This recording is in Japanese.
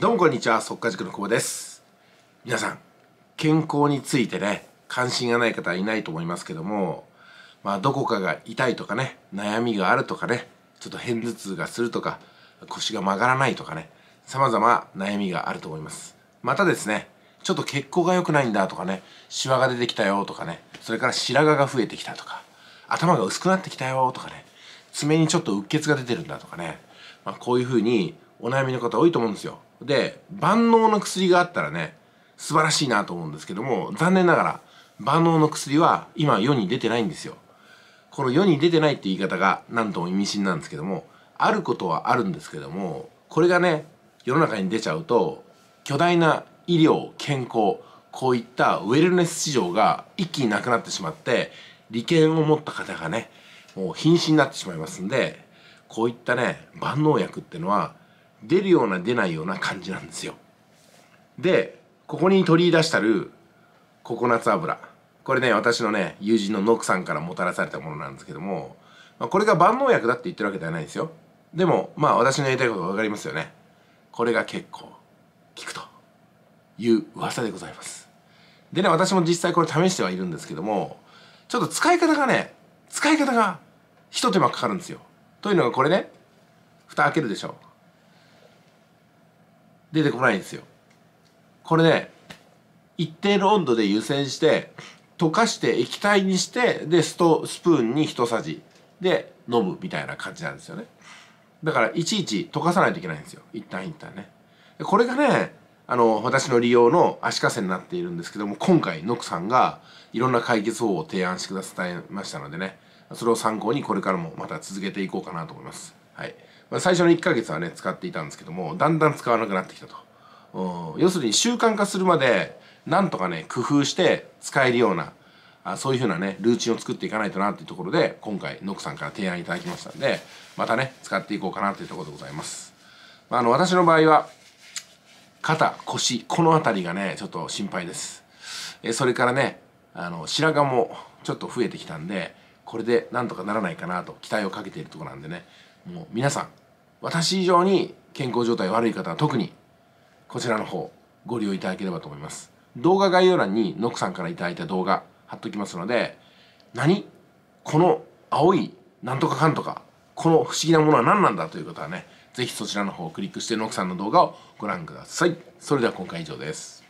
どうもこんにちは速乾塾の久保です皆さん健康についてね関心がない方はいないと思いますけどもまあどこかが痛いとかね悩みがあるとかねちょっと片頭痛がするとか腰が曲がらないとかね様々悩みがあると思いますまたですねちょっと血行が良くないんだとかねシワが出てきたよとかねそれから白髪が増えてきたとか頭が薄くなってきたよとかね爪にちょっとうっ血が出てるんだとかね、まあ、こういうふうにお悩みの方多いと思うんですよで万能の薬があったらね素晴らしいなと思うんですけども残念ながら万能の薬は今世に出てないんですよこの世に出てないって言い方が何とも意味深なんですけどもあることはあるんですけどもこれがね世の中に出ちゃうと巨大な医療健康こういったウェルネス市場が一気になくなってしまって利権を持った方がねもう瀕死になってしまいますんでこういったね万能薬ってのは出るような出ないような感じなんですよでここに取り出したるココナッツ油これね私のね友人のノクさんからもたらされたものなんですけども、まあ、これが万能薬だって言ってるわけではないですよでもまあ私のやりたいことわ分かりますよねこれが結構効くという噂でございますでね私も実際これ試してはいるんですけどもちょっと使い方がね使い方が一手間かかるんですよというのがこれね蓋開けるでしょ出てこないんですよ。これね一定の温度で湯煎して溶かして液体にしてでストスプーンに一さじで飲むみたいな感じなんですよねだからいちいち溶かさないといけないんですよ一旦一旦ねこれがねあの私の利用の足かせになっているんですけども今回ノックさんがいろんな解決法を提案してくださいましたのでねそれを参考にこれからもまた続けていこうかなと思いますはい。まあ、最初の1ヶ月はね、使っていたんですけども、だんだん使わなくなってきたと。要するに習慣化するまで、なんとかね、工夫して使えるような、あそういうふうなね、ルーチンを作っていかないとなっていうところで、今回、ノックさんから提案いただきましたんで、またね、使っていこうかなというところでございます。まあ、あの、私の場合は、肩、腰、この辺りがね、ちょっと心配です。えそれからね、あの、白髪もちょっと増えてきたんで、これでなんとかならないかなと期待をかけているとこなんでね、もう皆さん私以上に健康状態悪い方は特にこちらの方ご利用いただければと思います動画概要欄にノックさんから頂いた動画貼っときますので何この青いなんとかかんとかこの不思議なものは何なんだという方はね是非そちらの方をクリックしてノックさんの動画をご覧くださいそれでは今回以上です